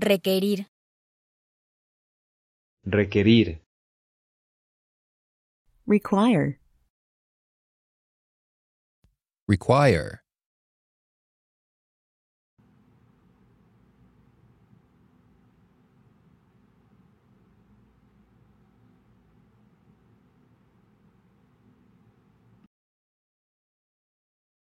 Requerir. Requerir. Require. Require.